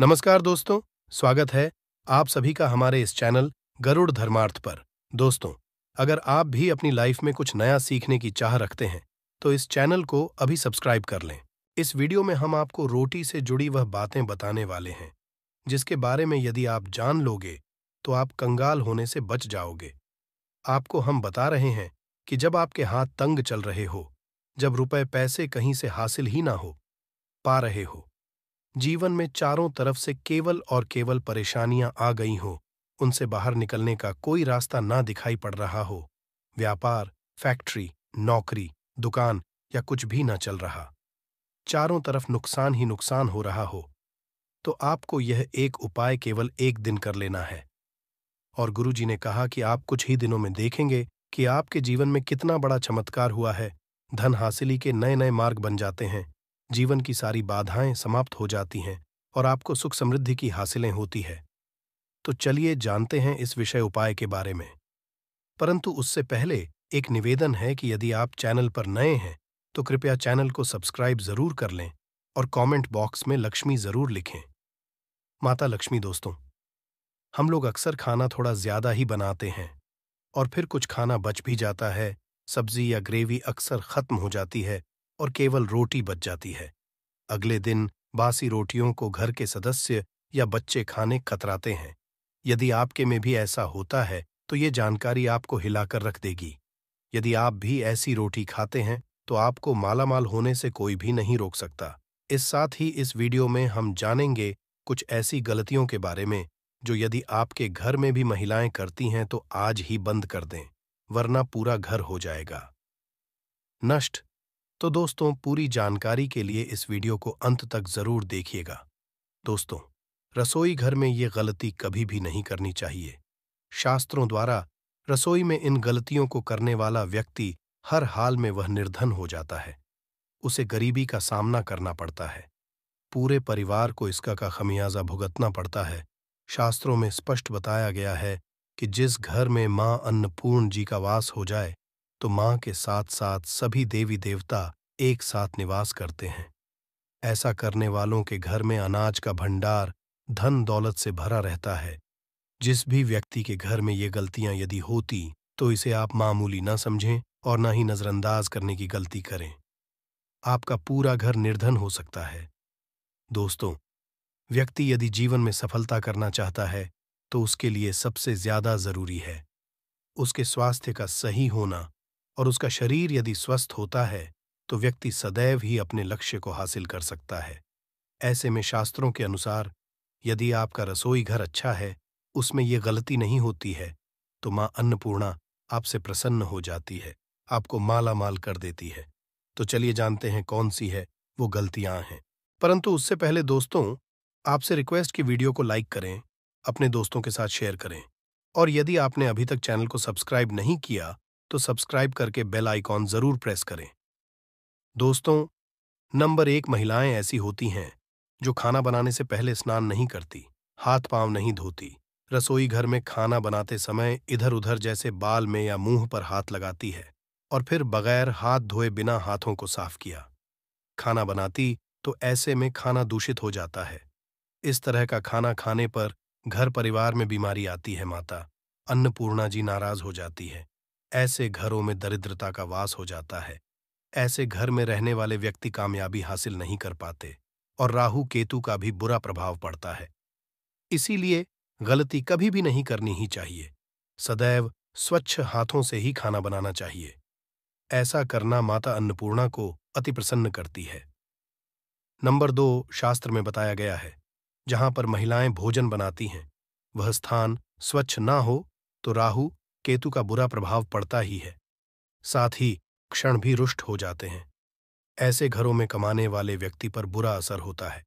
नमस्कार दोस्तों स्वागत है आप सभी का हमारे इस चैनल गरुड़ धर्मार्थ पर दोस्तों अगर आप भी अपनी लाइफ में कुछ नया सीखने की चाह रखते हैं तो इस चैनल को अभी सब्सक्राइब कर लें इस वीडियो में हम आपको रोटी से जुड़ी वह बातें बताने वाले हैं जिसके बारे में यदि आप जान लोगे तो आप कंगाल होने से बच जाओगे आपको हम बता रहे हैं कि जब आपके हाथ तंग चल रहे हो जब रुपए पैसे कहीं से हासिल ही ना हो पा रहे हो जीवन में चारों तरफ से केवल और केवल परेशानियां आ गई हों उनसे बाहर निकलने का कोई रास्ता ना दिखाई पड़ रहा हो व्यापार फैक्ट्री नौकरी दुकान या कुछ भी ना चल रहा चारों तरफ नुकसान ही नुकसान हो रहा हो तो आपको यह एक उपाय केवल एक दिन कर लेना है और गुरुजी ने कहा कि आप कुछ ही दिनों में देखेंगे कि आपके जीवन में कितना बड़ा चमत्कार हुआ है धन हासिली के नए नए मार्ग बन जाते हैं जीवन की सारी बाधाएं समाप्त हो जाती हैं और आपको सुख समृद्धि की हासिलें होती है तो चलिए जानते हैं इस विषय उपाय के बारे में परंतु उससे पहले एक निवेदन है कि यदि आप चैनल पर नए हैं तो कृपया चैनल को सब्सक्राइब जरूर कर लें और कमेंट बॉक्स में लक्ष्मी जरूर लिखें माता लक्ष्मी दोस्तों हम लोग अक्सर खाना थोड़ा ज्यादा ही बनाते हैं और फिर कुछ खाना बच भी जाता है सब्जी या ग्रेवी अक्सर खत्म हो जाती है और केवल रोटी बच जाती है अगले दिन बासी रोटियों को घर के सदस्य या बच्चे खाने कतराते हैं यदि आपके में भी ऐसा होता है तो ये जानकारी आपको हिलाकर रख देगी यदि आप भी ऐसी रोटी खाते हैं तो आपको मालामाल होने से कोई भी नहीं रोक सकता इस साथ ही इस वीडियो में हम जानेंगे कुछ ऐसी गलतियों के बारे में जो यदि आपके घर में भी महिलाएं करती हैं तो आज ही बंद कर दें वरना पूरा घर हो जाएगा नष्ट तो दोस्तों पूरी जानकारी के लिए इस वीडियो को अंत तक जरूर देखिएगा दोस्तों रसोई घर में ये गलती कभी भी नहीं करनी चाहिए शास्त्रों द्वारा रसोई में इन गलतियों को करने वाला व्यक्ति हर हाल में वह निर्धन हो जाता है उसे गरीबी का सामना करना पड़ता है पूरे परिवार को इसका का खमियाजा भुगतना पड़ता है शास्त्रों में स्पष्ट बताया गया है कि जिस घर में माँ अन्नपूर्ण जी का वास हो जाए तो मां के साथ साथ सभी देवी देवता एक साथ निवास करते हैं ऐसा करने वालों के घर में अनाज का भंडार धन दौलत से भरा रहता है जिस भी व्यक्ति के घर में ये गलतियां यदि होती तो इसे आप मामूली न समझें और न ही नजरअंदाज करने की गलती करें आपका पूरा घर निर्धन हो सकता है दोस्तों व्यक्ति यदि जीवन में सफलता करना चाहता है तो उसके लिए सबसे ज्यादा जरूरी है उसके स्वास्थ्य का सही होना और उसका शरीर यदि स्वस्थ होता है तो व्यक्ति सदैव ही अपने लक्ष्य को हासिल कर सकता है ऐसे में शास्त्रों के अनुसार यदि आपका रसोई घर अच्छा है उसमें ये गलती नहीं होती है तो माँ अन्नपूर्णा आपसे प्रसन्न हो जाती है आपको माला माल कर देती है तो चलिए जानते हैं कौन सी है वो गलतियां हैं परंतु उससे पहले दोस्तों आपसे रिक्वेस्ट की वीडियो को लाइक करें अपने दोस्तों के साथ शेयर करें और यदि आपने अभी तक चैनल को सब्सक्राइब नहीं किया तो सब्सक्राइब करके बेल आइकॉन जरूर प्रेस करें दोस्तों नंबर एक महिलाएं ऐसी होती हैं जो खाना बनाने से पहले स्नान नहीं करती हाथ पांव नहीं धोती रसोई घर में खाना बनाते समय इधर उधर जैसे बाल में या मुंह पर हाथ लगाती है और फिर बगैर हाथ धोए बिना हाथों को साफ किया खाना बनाती तो ऐसे में खाना दूषित हो जाता है इस तरह का खाना खाने पर घर परिवार में बीमारी आती है माता अन्नपूर्णा जी नाराज हो जाती है ऐसे घरों में दरिद्रता का वास हो जाता है ऐसे घर में रहने वाले व्यक्ति कामयाबी हासिल नहीं कर पाते और राहु केतु का भी बुरा प्रभाव पड़ता है इसीलिए गलती कभी भी नहीं करनी ही चाहिए सदैव स्वच्छ हाथों से ही खाना बनाना चाहिए ऐसा करना माता अन्नपूर्णा को अति प्रसन्न करती है नंबर दो शास्त्र में बताया गया है जहां पर महिलाएं भोजन बनाती हैं वह स्थान स्वच्छ ना हो तो राहु केतु का बुरा प्रभाव पड़ता ही है साथ ही क्षण भी रुष्ट हो जाते हैं ऐसे घरों में कमाने वाले व्यक्ति पर बुरा असर होता है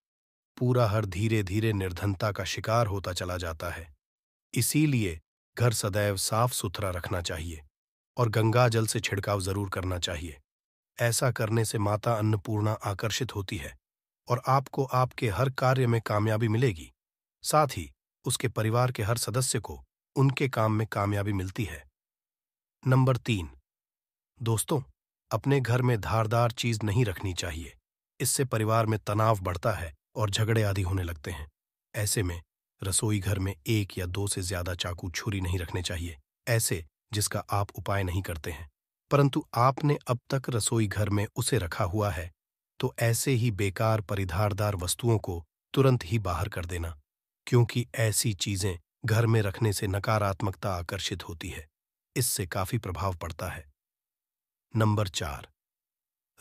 पूरा हर धीरे धीरे निर्धनता का शिकार होता चला जाता है इसीलिए घर सदैव साफ सुथरा रखना चाहिए और गंगा जल से छिड़काव जरूर करना चाहिए ऐसा करने से माता अन्नपूर्णा आकर्षित होती है और आपको आपके हर कार्य में कामयाबी मिलेगी साथ ही उसके परिवार के हर सदस्य को उनके काम में कामयाबी मिलती है नंबर तीन दोस्तों अपने घर में धारदार चीज नहीं रखनी चाहिए इससे परिवार में तनाव बढ़ता है और झगड़े आदि होने लगते हैं ऐसे में रसोई घर में एक या दो से ज्यादा चाकू छुरी नहीं रखने चाहिए ऐसे जिसका आप उपाय नहीं करते हैं परंतु आपने अब तक रसोई घर में उसे रखा हुआ है तो ऐसे ही बेकार परिधारदार वस्तुओं को तुरंत ही बाहर कर देना क्योंकि ऐसी चीजें घर में रखने से नकारात्मकता आकर्षित होती है इससे काफी प्रभाव पड़ता है नंबर चार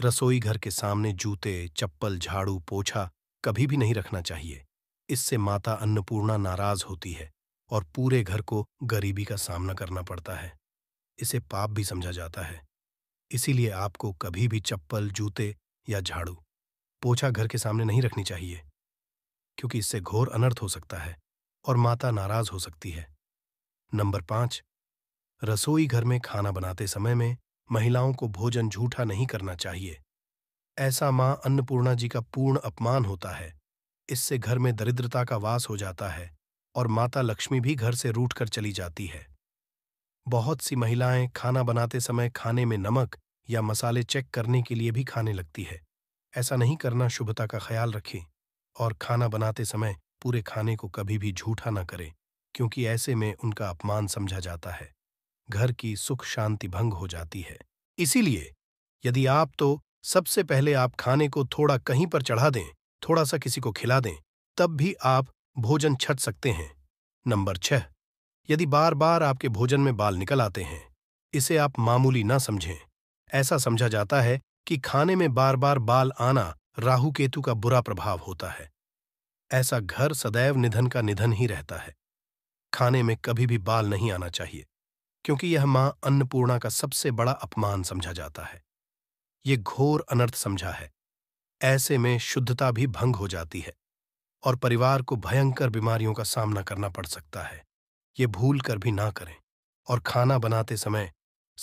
रसोई घर के सामने जूते चप्पल झाड़ू पोछा कभी भी नहीं रखना चाहिए इससे माता अन्नपूर्णा नाराज होती है और पूरे घर को गरीबी का सामना करना पड़ता है इसे पाप भी समझा जाता है इसीलिए आपको कभी भी चप्पल जूते या झाड़ू पोछा घर के सामने नहीं रखनी चाहिए क्योंकि इससे घोर अनर्थ हो सकता है और माता नाराज हो सकती है नंबर पांच रसोई घर में खाना बनाते समय में महिलाओं को भोजन झूठा नहीं करना चाहिए ऐसा मां अन्नपूर्णा जी का पूर्ण अपमान होता है इससे घर में दरिद्रता का वास हो जाता है और माता लक्ष्मी भी घर से रूठ कर चली जाती है बहुत सी महिलाएं खाना बनाते समय खाने में नमक या मसाले चेक करने के लिए भी खाने लगती है ऐसा नहीं करना शुभता का ख्याल रखें और खाना बनाते समय पूरे खाने को कभी भी झूठा न करें क्योंकि ऐसे में उनका अपमान समझा जाता है घर की सुख शांति भंग हो जाती है इसीलिए यदि आप तो सबसे पहले आप खाने को थोड़ा कहीं पर चढ़ा दें थोड़ा सा किसी को खिला दें तब भी आप भोजन छट सकते हैं नंबर छह यदि बार बार आपके भोजन में बाल निकल आते हैं इसे आप मामूली ना समझें ऐसा समझा जाता है कि खाने में बार बार बाल आना राहु केतु का बुरा प्रभाव होता है ऐसा घर सदैव निधन का निधन ही रहता है खाने में कभी भी बाल नहीं आना चाहिए क्योंकि यह मां अन्नपूर्णा का सबसे बड़ा अपमान समझा जाता है ये घोर अनर्थ समझा है ऐसे में शुद्धता भी भंग हो जाती है और परिवार को भयंकर बीमारियों का सामना करना पड़ सकता है ये भूल कर भी ना करें और खाना बनाते समय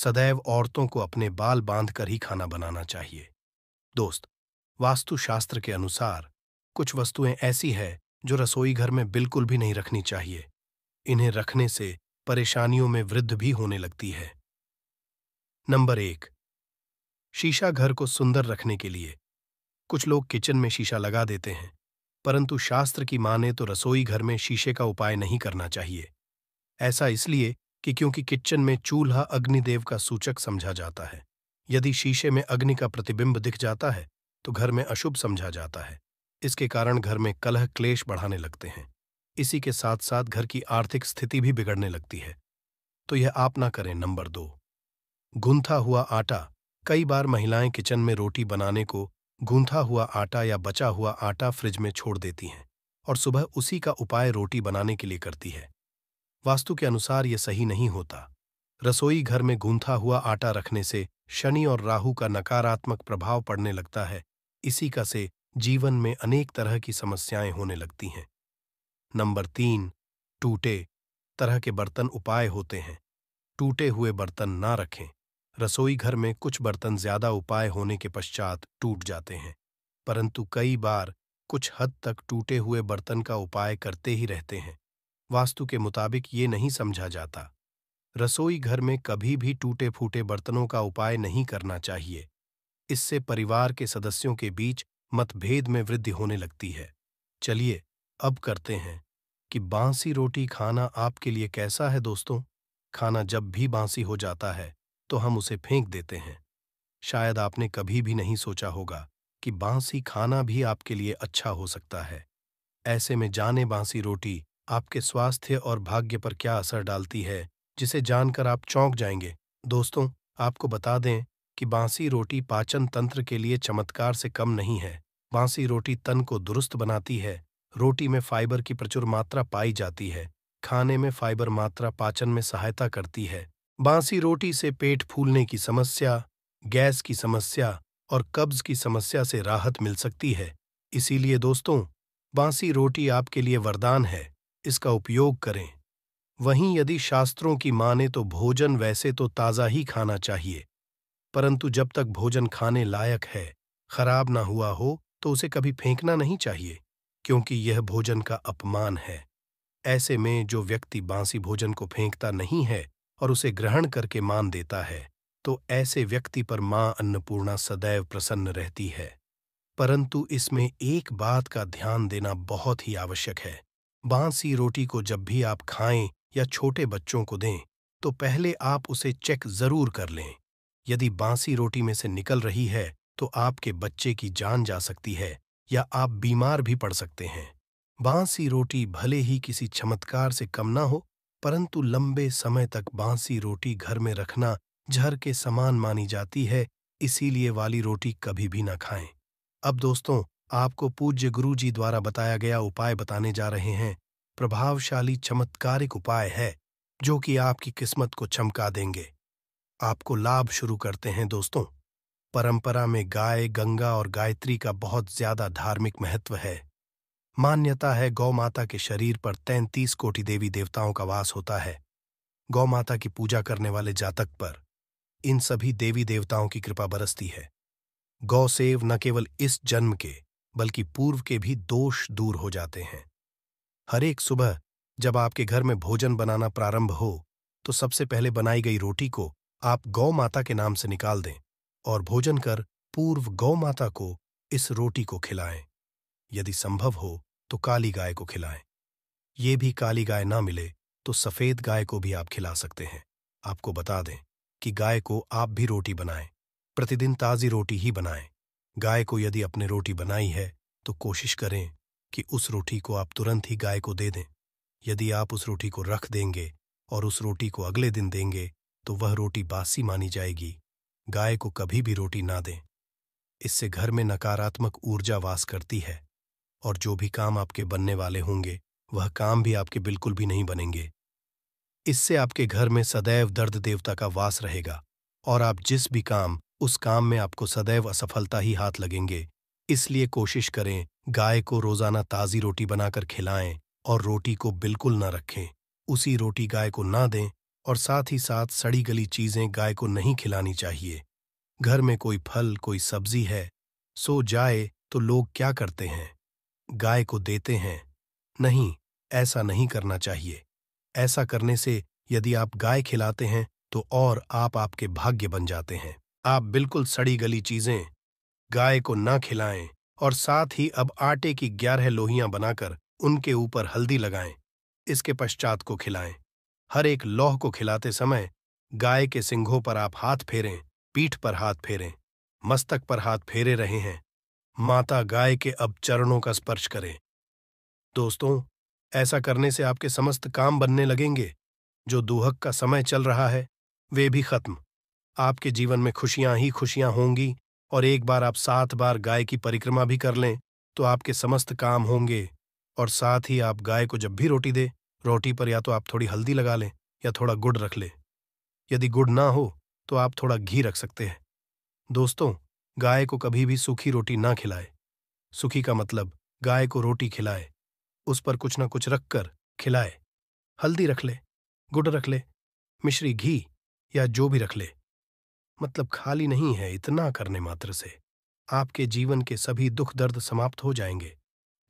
सदैव औरतों को अपने बाल बांधकर ही खाना बनाना चाहिए दोस्त वास्तुशास्त्र के अनुसार कुछ वस्तुएं ऐसी हैं जो रसोई घर में बिल्कुल भी नहीं रखनी चाहिए इन्हें रखने से परेशानियों में वृद्ध भी होने लगती है नंबर एक शीशा घर को सुंदर रखने के लिए कुछ लोग किचन में शीशा लगा देते हैं परंतु शास्त्र की माने तो रसोई घर में शीशे का उपाय नहीं करना चाहिए ऐसा इसलिए कि क्योंकि किचन में चूल्हा अग्निदेव का सूचक समझा जाता है यदि शीशे में अग्नि का प्रतिबिंब दिख जाता है तो घर में अशुभ समझा जाता है इसके कारण घर में कलह क्लेश बढ़ाने लगते हैं इसी के साथ साथ घर की आर्थिक स्थिति भी बिगड़ने लगती है तो यह आप ना करें नंबर दो गूंथा हुआ आटा कई बार महिलाएं किचन में रोटी बनाने को गूंथा हुआ आटा या बचा हुआ आटा फ्रिज में छोड़ देती हैं और सुबह उसी का उपाय रोटी बनाने के लिए करती है वास्तु के अनुसार यह सही नहीं होता रसोई घर में गूंथा हुआ आटा रखने से शनि और राहु का नकारात्मक प्रभाव पड़ने लगता है इसी का से जीवन में अनेक तरह की समस्याएं होने लगती हैं नंबर तीन टूटे तरह के बर्तन उपाय होते हैं टूटे हुए बर्तन ना रखें रसोई घर में कुछ बर्तन ज्यादा उपाय होने के पश्चात टूट जाते हैं परंतु कई बार कुछ हद तक टूटे हुए बर्तन का उपाय करते ही रहते हैं वास्तु के मुताबिक ये नहीं समझा जाता रसोई घर में कभी भी टूटे फूटे बर्तनों का उपाय नहीं करना चाहिए इससे परिवार के सदस्यों के बीच मतभेद में वृद्धि होने लगती है चलिए अब करते हैं कि बांसी रोटी खाना आपके लिए कैसा है दोस्तों खाना जब भी बांसी हो जाता है तो हम उसे फेंक देते हैं शायद आपने कभी भी नहीं सोचा होगा कि बांसी खाना भी आपके लिए अच्छा हो सकता है ऐसे में जाने बांसी रोटी आपके स्वास्थ्य और भाग्य पर क्या असर डालती है जिसे जानकर आप चौंक जाएंगे दोस्तों आपको बता दें कि बांसी रोटी पाचन तंत्र के लिए चमत्कार से कम नहीं है बांसी रोटी तन को दुरुस्त बनाती है रोटी में फाइबर की प्रचुर मात्रा पाई जाती है खाने में फाइबर मात्रा पाचन में सहायता करती है बांसी रोटी से पेट फूलने की समस्या गैस की समस्या और कब्ज की समस्या से राहत मिल सकती है इसीलिए दोस्तों बांसी रोटी आपके लिए वरदान है इसका उपयोग करें वहीं यदि शास्त्रों की माने तो भोजन वैसे तो ताज़ा ही खाना चाहिए परंतु जब तक भोजन खाने लायक है खराब ना हुआ हो तो उसे कभी फेंकना नहीं चाहिए क्योंकि यह भोजन का अपमान है ऐसे में जो व्यक्ति बांसी भोजन को फेंकता नहीं है और उसे ग्रहण करके मान देता है तो ऐसे व्यक्ति पर मां अन्नपूर्णा सदैव प्रसन्न रहती है परंतु इसमें एक बात का ध्यान देना बहुत ही आवश्यक है बांसी रोटी को जब भी आप खाएं या छोटे बच्चों को दें तो पहले आप उसे चेक जरूर कर लें यदि बांसी रोटी में से निकल रही है तो आपके बच्चे की जान जा सकती है या आप बीमार भी पड़ सकते हैं बांसी रोटी भले ही किसी चमत्कार से कम ना हो परंतु लंबे समय तक बांसी रोटी घर में रखना झर के समान मानी जाती है इसीलिए वाली रोटी कभी भी ना खाएं अब दोस्तों आपको पूज्य गुरु जी द्वारा बताया गया उपाय बताने जा रहे हैं प्रभावशाली चमत्कारिक उपाय है जो कि आपकी किस्मत को चमका देंगे आपको लाभ शुरू करते हैं दोस्तों परंपरा में गाय गंगा और गायत्री का बहुत ज्यादा धार्मिक महत्व है मान्यता है गौ माता के शरीर पर तैंतीस कोटि देवी देवताओं का वास होता है गौ माता की पूजा करने वाले जातक पर इन सभी देवी देवताओं की कृपा बरसती है गौसेव न केवल इस जन्म के बल्कि पूर्व के भी दोष दूर हो जाते हैं हर एक सुबह जब आपके घर में भोजन बनाना प्रारंभ हो तो सबसे पहले बनाई गई रोटी को आप गौ माता के नाम से निकाल दें और भोजन कर पूर्व गौ माता को इस रोटी को खिलाएं यदि संभव हो तो काली गाय को खिलाएं ये भी काली गाय ना मिले तो सफेद गाय को भी आप खिला सकते हैं आपको बता दें कि गाय को आप भी रोटी बनाएं प्रतिदिन ताज़ी रोटी ही बनाएं गाय को यदि अपने रोटी बनाई है तो कोशिश करें कि उस रोटी को आप तुरंत ही गाय को दे दें यदि आप उस रोटी को रख देंगे और उस रोटी को अगले दिन देंगे तो वह रोटी बासी मानी जाएगी गाय को कभी भी रोटी ना दें इससे घर में नकारात्मक ऊर्जा वास करती है और जो भी काम आपके बनने वाले होंगे वह काम भी आपके बिल्कुल भी नहीं बनेंगे इससे आपके घर में सदैव दर्द देवता का वास रहेगा और आप जिस भी काम उस काम में आपको सदैव असफलता ही हाथ लगेंगे इसलिए कोशिश करें गाय को रोजाना ताज़ी रोटी बनाकर खिलाएं और रोटी को बिल्कुल न रखें उसी रोटी गाय को ना दें और साथ ही साथ सड़ी गली चीजें गाय को नहीं खिलानी चाहिए घर में कोई फल कोई सब्जी है सो जाए तो लोग क्या करते हैं गाय को देते हैं नहीं ऐसा नहीं करना चाहिए ऐसा करने से यदि आप गाय खिलाते हैं तो और आप आपके भाग्य बन जाते हैं आप बिल्कुल सड़ी गली चीजें गाय को ना खिलाएं और साथ ही अब आटे की ग्यारह लोहियां बनाकर उनके ऊपर हल्दी लगाएं इसके पश्चात को खिलाएं हर एक लौह को खिलाते समय गाय के सिंघों पर आप हाथ फेरें पीठ पर हाथ फेरें मस्तक पर हाथ फेरे रहे हैं माता गाय के अब चरणों का स्पर्श करें दोस्तों ऐसा करने से आपके समस्त काम बनने लगेंगे जो दुहक का समय चल रहा है वे भी खत्म आपके जीवन में खुशियां ही खुशियां होंगी और एक बार आप सात बार गाय की परिक्रमा भी कर लें तो आपके समस्त काम होंगे और साथ ही आप गाय को जब भी रोटी दे रोटी पर या तो आप थोड़ी हल्दी लगा लें या थोड़ा गुड़ रख लें यदि गुड़ ना हो तो आप थोड़ा घी रख सकते हैं दोस्तों गाय को कभी भी सूखी रोटी ना खिलाए सूखी का मतलब गाय को रोटी खिलाए उस पर कुछ ना कुछ रखकर खिलाए हल्दी रख ले गुड़ रख ले मिश्री घी या जो भी रख ले मतलब खाली नहीं है इतना करने मात्र से आपके जीवन के सभी दुख दर्द समाप्त हो जाएंगे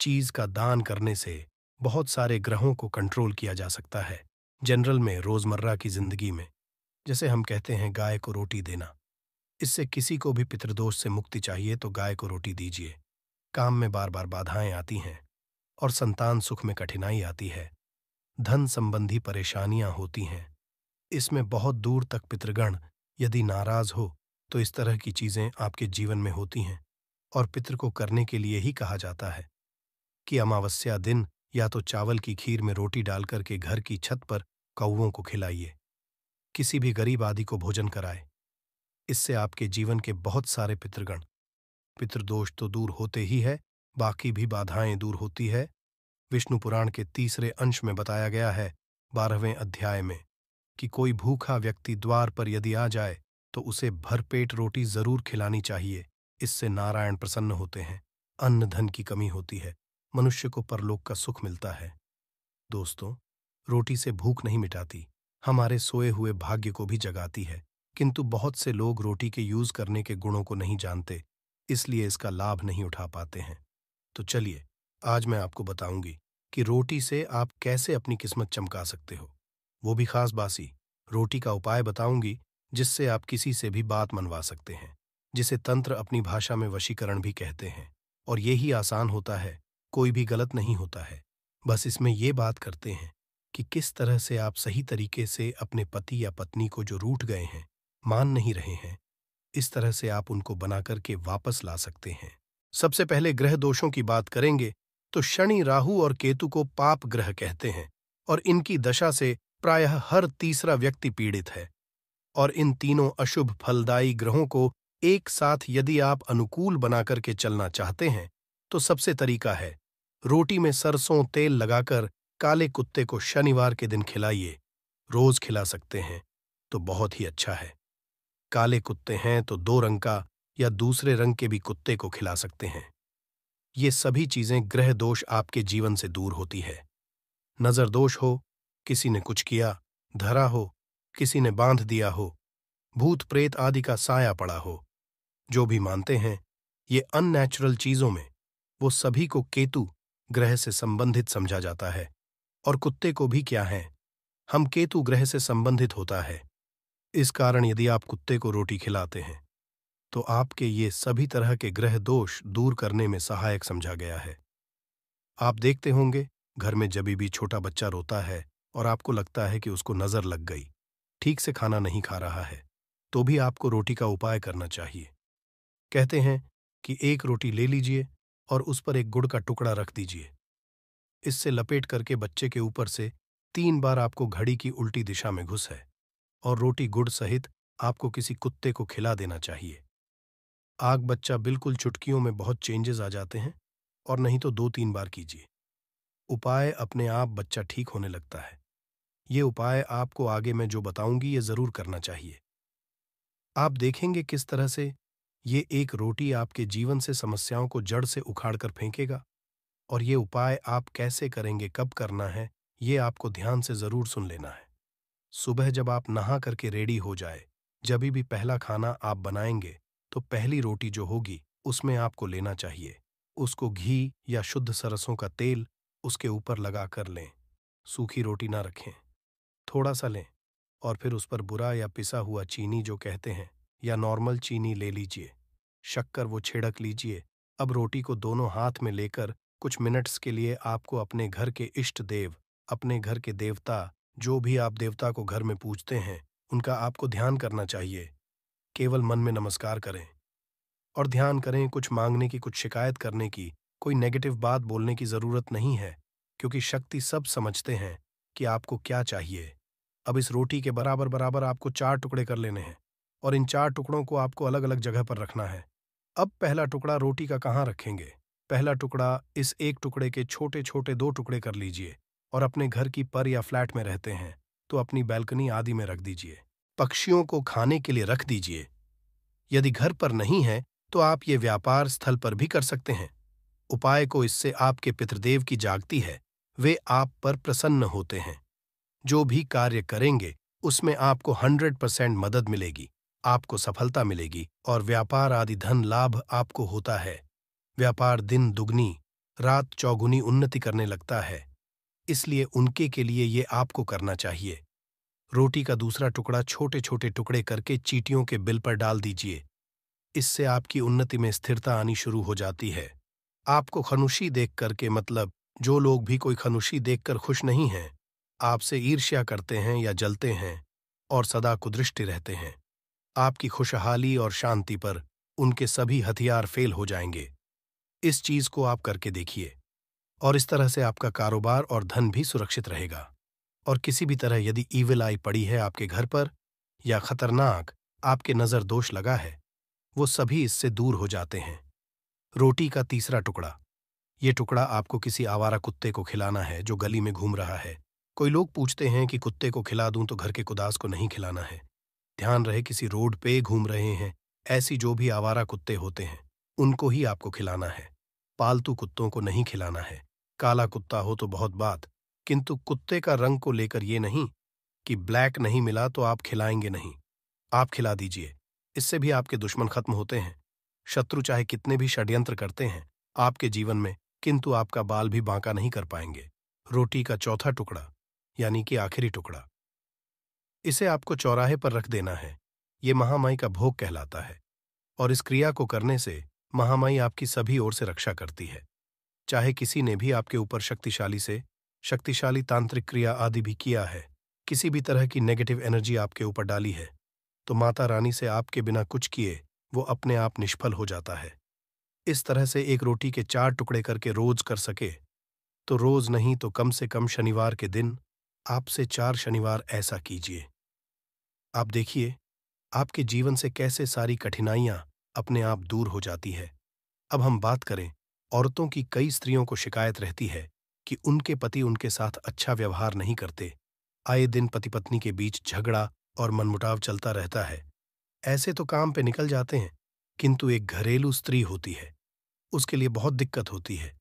चीज का दान करने से बहुत सारे ग्रहों को कंट्रोल किया जा सकता है जनरल में रोजमर्रा की जिंदगी में जैसे हम कहते हैं गाय को रोटी देना इससे किसी को भी पितृदोष से मुक्ति चाहिए तो गाय को रोटी दीजिए काम में बार बार बाधाएं आती हैं और संतान सुख में कठिनाई आती है धन संबंधी परेशानियां होती हैं इसमें बहुत दूर तक पितृगण यदि नाराज हो तो इस तरह की चीजें आपके जीवन में होती हैं और पितृ को करने के लिए ही कहा जाता है कि अमावस्या दिन या तो चावल की खीर में रोटी डालकर के घर की छत पर कौओं को खिलाइए किसी भी गरीब आदि को भोजन कराए इससे आपके जीवन के बहुत सारे पितृगण पितृदोष तो दूर होते ही है बाकी भी बाधाएं दूर होती है विष्णु पुराण के तीसरे अंश में बताया गया है बारहवें अध्याय में कि कोई भूखा व्यक्ति द्वार पर यदि आ जाए तो उसे भरपेट रोटी जरूर खिलानी चाहिए इससे नारायण प्रसन्न होते हैं अन्न धन की कमी होती है मनुष्य को परलोक का सुख मिलता है दोस्तों रोटी से भूख नहीं मिटाती हमारे सोए हुए भाग्य को भी जगाती है किंतु बहुत से लोग रोटी के यूज करने के गुणों को नहीं जानते इसलिए इसका लाभ नहीं उठा पाते हैं तो चलिए आज मैं आपको बताऊंगी कि रोटी से आप कैसे अपनी किस्मत चमका सकते हो वो भी खास बासी रोटी का उपाय बताऊंगी जिससे आप किसी से भी बात मनवा सकते हैं जिसे तंत्र अपनी भाषा में वशीकरण भी कहते हैं और ये ही आसान होता है कोई भी गलत नहीं होता है बस इसमें ये बात करते हैं कि किस तरह से आप सही तरीके से अपने पति या पत्नी को जो रूठ गए हैं मान नहीं रहे हैं इस तरह से आप उनको बना करके वापस ला सकते हैं सबसे पहले ग्रह दोषों की बात करेंगे तो शनि राहु और केतु को पाप ग्रह कहते हैं और इनकी दशा से प्रायः हर तीसरा व्यक्ति पीड़ित है और इन तीनों अशुभ फलदायी ग्रहों को एक साथ यदि आप अनुकूल बना करके चलना चाहते हैं तो सबसे तरीका है रोटी में सरसों तेल लगाकर काले कुत्ते को शनिवार के दिन खिलाइए रोज खिला सकते हैं तो बहुत ही अच्छा है काले कुत्ते हैं तो दो रंग का या दूसरे रंग के भी कुत्ते को खिला सकते हैं ये सभी चीजें ग्रह दोष आपके जीवन से दूर होती है नजर दोष हो किसी ने कुछ किया धरा हो किसी ने बांध दिया हो भूत प्रेत आदि का साया पड़ा हो जो भी मानते हैं ये अननेचुरल चीजों में वो सभी को केतु ग्रह से संबंधित समझा जाता है और कुत्ते को भी क्या है हम केतु ग्रह से संबंधित होता है इस कारण यदि आप कुत्ते को रोटी खिलाते हैं तो आपके ये सभी तरह के ग्रह दोष दूर करने में सहायक समझा गया है आप देखते होंगे घर में जब भी छोटा बच्चा रोता है और आपको लगता है कि उसको नजर लग गई ठीक से खाना नहीं खा रहा है तो भी आपको रोटी का उपाय करना चाहिए कहते हैं कि एक रोटी ले लीजिए और उस पर एक गुड़ का टुकड़ा रख दीजिए इससे लपेट करके बच्चे के ऊपर से तीन बार आपको घड़ी की उल्टी दिशा में घुस है और रोटी गुड़ सहित आपको किसी कुत्ते को खिला देना चाहिए आग बच्चा बिल्कुल चुटकियों में बहुत चेंजेस आ जाते हैं और नहीं तो दो तीन बार कीजिए उपाय अपने आप बच्चा ठीक होने लगता है ये उपाय आपको आगे मैं जो बताऊंगी ये जरूर करना चाहिए आप देखेंगे किस तरह से ये एक रोटी आपके जीवन से समस्याओं को जड़ से उखाड़ कर फेंकेगा और ये उपाय आप कैसे करेंगे कब करना है ये आपको ध्यान से जरूर सुन लेना है सुबह जब आप नहा करके रेडी हो जाए जब भी पहला खाना आप बनाएंगे तो पहली रोटी जो होगी उसमें आपको लेना चाहिए उसको घी या शुद्ध सरसों का तेल उसके ऊपर लगा कर लें सूखी रोटी ना रखें थोड़ा सा लें और फिर उस पर बुरा या पिसा हुआ चीनी जो कहते हैं या नॉर्मल चीनी ले लीजिए शक्कर वो छिड़क लीजिए अब रोटी को दोनों हाथ में लेकर कुछ मिनट्स के लिए आपको अपने घर के इष्ट देव अपने घर के देवता जो भी आप देवता को घर में पूजते हैं उनका आपको ध्यान करना चाहिए केवल मन में नमस्कार करें और ध्यान करें कुछ मांगने की कुछ शिकायत करने की कोई नेगेटिव बात बोलने की जरूरत नहीं है क्योंकि शक्ति सब समझते हैं कि आपको क्या चाहिए अब इस रोटी के बराबर बराबर आपको चार टुकड़े कर लेने हैं और इन चार टुकड़ों को आपको अलग अलग जगह पर रखना है अब पहला टुकड़ा रोटी का कहाँ रखेंगे पहला टुकड़ा इस एक टुकड़े के छोटे छोटे दो टुकड़े कर लीजिए और अपने घर की पर या फ्लैट में रहते हैं तो अपनी बैल्कनी आदि में रख दीजिए पक्षियों को खाने के लिए रख दीजिए यदि घर पर नहीं है तो आप ये व्यापार स्थल पर भी कर सकते हैं उपाय को इससे आपके पितृदेव की जागती है वे आप पर प्रसन्न होते हैं जो भी कार्य करेंगे उसमें आपको हंड्रेड परसेंट मदद मिलेगी आपको सफलता मिलेगी और व्यापार आदि धन लाभ आपको होता है व्यापार दिन दुगनी रात चौगुनी उन्नति करने लगता है इसलिए उनके के लिए ये आपको करना चाहिए रोटी का दूसरा टुकड़ा छोटे छोटे टुकड़े करके चीटियों के बिल पर डाल दीजिए इससे आपकी उन्नति में स्थिरता आनी शुरू हो जाती है आपको खनुशी देख करके मतलब जो लोग भी कोई खनुशी देखकर खुश नहीं हैं आपसे ईर्ष्या करते हैं या जलते हैं और सदा कुदृष्टि रहते हैं आपकी खुशहाली और शांति पर उनके सभी हथियार फेल हो जाएंगे इस चीज को आप करके देखिए और इस तरह से आपका कारोबार और धन भी सुरक्षित रहेगा और किसी भी तरह यदि ईविल आई पड़ी है आपके घर पर या खतरनाक आपके नजर दोष लगा है वो सभी इससे दूर हो जाते हैं रोटी का तीसरा टुकड़ा ये टुकड़ा आपको किसी आवारा कुत्ते को खिलाना है जो गली में घूम रहा है कोई लोग पूछते हैं कि कुत्ते को खिला दूं तो घर के कुदास को नहीं खिलाना है ध्यान रहे किसी रोड पे घूम रहे हैं ऐसी जो भी आवारा कुत्ते होते हैं उनको ही आपको खिलाना है पालतू कुत्तों को नहीं खिलाना है काला कुत्ता हो तो बहुत बात किंतु कुत्ते का रंग को लेकर ये नहीं कि ब्लैक नहीं मिला तो आप खिलाएंगे नहीं आप खिला दीजिए इससे भी आपके दुश्मन खत्म होते हैं शत्रु चाहे कितने भी षड्यंत्र करते हैं आपके जीवन में किंतु आपका बाल भी बांका नहीं कर पाएंगे रोटी का चौथा टुकड़ा यानी कि आखिरी टुकड़ा इसे आपको चौराहे पर रख देना है ये महामाई का भोग कहलाता है और इस क्रिया को करने से महामाई आपकी सभी ओर से रक्षा करती है चाहे किसी ने भी आपके ऊपर शक्तिशाली से शक्तिशाली तांत्रिक क्रिया आदि भी किया है किसी भी तरह की नेगेटिव एनर्जी आपके ऊपर डाली है तो माता रानी से आपके बिना कुछ किए वो अपने आप निष्फल हो जाता है इस तरह से एक रोटी के चार टुकड़े करके रोज कर सके तो रोज नहीं तो कम से कम शनिवार के दिन आपसे चार शनिवार ऐसा कीजिए आप देखिए आपके जीवन से कैसे सारी कठिनाइयां अपने आप दूर हो जाती है अब हम बात करें औरतों की कई स्त्रियों को शिकायत रहती है कि उनके पति उनके साथ अच्छा व्यवहार नहीं करते आए दिन पति पत्नी के बीच झगड़ा और मनमुटाव चलता रहता है ऐसे तो काम पे निकल जाते हैं किंतु एक घरेलू स्त्री होती है उसके लिए बहुत दिक्कत होती है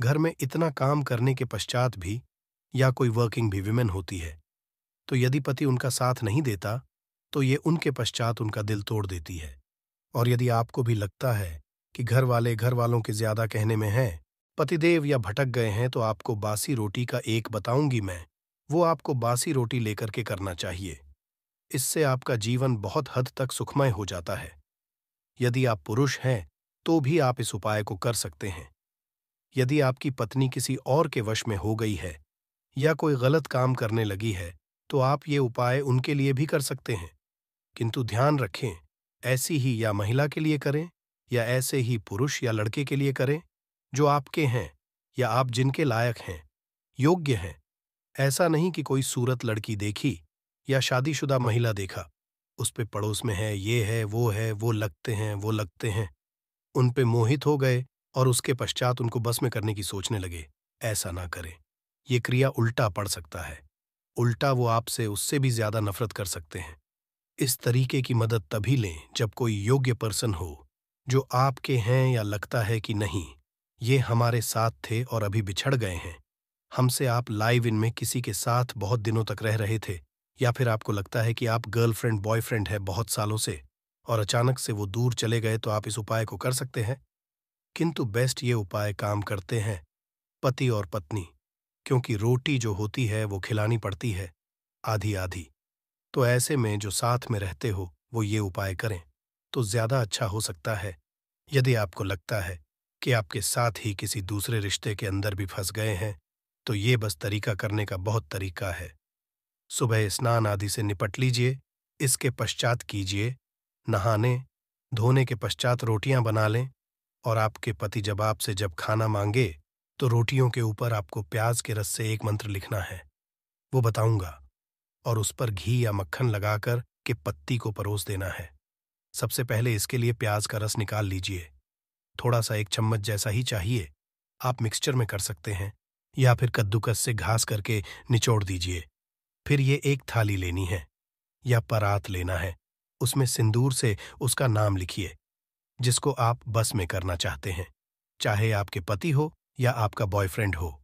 घर में इतना काम करने के पश्चात भी या कोई वर्किंग भी विमेन होती है तो यदि पति उनका साथ नहीं देता तो ये उनके पश्चात उनका दिल तोड़ देती है और यदि आपको भी लगता है कि घर वाले घर वालों के ज्यादा कहने में हैं पतिदेव या भटक गए हैं तो आपको बासी रोटी का एक बताऊंगी मैं वो आपको बासी रोटी लेकर के करना चाहिए इससे आपका जीवन बहुत हद तक सुखमय हो जाता है यदि आप पुरुष हैं तो भी आप इस उपाय को कर सकते हैं यदि आपकी पत्नी किसी और के वश में हो गई है या कोई गलत काम करने लगी है तो आप ये उपाय उनके लिए भी कर सकते हैं किंतु ध्यान रखें ऐसी ही या महिला के लिए करें या ऐसे ही पुरुष या लड़के के लिए करें जो आपके हैं या आप जिनके लायक हैं योग्य हैं ऐसा नहीं कि कोई सूरत लड़की देखी या शादीशुदा महिला देखा उस पे पड़ोस में है ये है वो है वो लगते हैं वो लगते हैं उन पे मोहित हो गए और उसके पश्चात उनको बस में करने की सोचने लगे ऐसा ना करें ये क्रिया उल्टा पड़ सकता है उल्टा वो आपसे उससे भी ज्यादा नफरत कर सकते हैं इस तरीके की मदद तभी लें जब कोई योग्य पर्सन हो जो आपके हैं या लगता है कि नहीं ये हमारे साथ थे और अभी बिछड़ गए हैं हमसे आप लाइव इनमें किसी के साथ बहुत दिनों तक रह रहे थे या फिर आपको लगता है कि आप गर्लफ्रेंड बॉयफ्रेंड है बहुत सालों से और अचानक से वो दूर चले गए तो आप इस उपाय को कर सकते हैं किंतु बेस्ट ये उपाय काम करते हैं पति और पत्नी क्योंकि रोटी जो होती है वो खिलानी पड़ती है आधी आधी तो ऐसे में जो साथ में रहते हो वो ये उपाय करें तो ज्यादा अच्छा हो सकता है यदि आपको लगता है कि आपके साथ ही किसी दूसरे रिश्ते के अंदर भी फंस गए हैं तो ये बस तरीका करने का बहुत तरीका है सुबह स्नान आदि से निपट लीजिए इसके पश्चात कीजिए नहाने धोने के पश्चात रोटियां बना लें और आपके पति जब आपसे जब खाना मांगे तो रोटियों के ऊपर आपको प्याज के रस से एक मंत्र लिखना है वो बताऊंगा और उस पर घी या मक्खन लगाकर के पत्ती को परोस देना है सबसे पहले इसके लिए प्याज का रस निकाल लीजिए थोड़ा सा एक चम्मच जैसा ही चाहिए आप मिक्सचर में कर सकते हैं या फिर कद्दूकस से घास करके निचोड़ दीजिए फिर ये एक थाली लेनी है या परात लेना है उसमें सिंदूर से उसका नाम लिखिए जिसको आप बस में करना चाहते हैं चाहे आपके पति हो या आपका बॉयफ्रेंड हो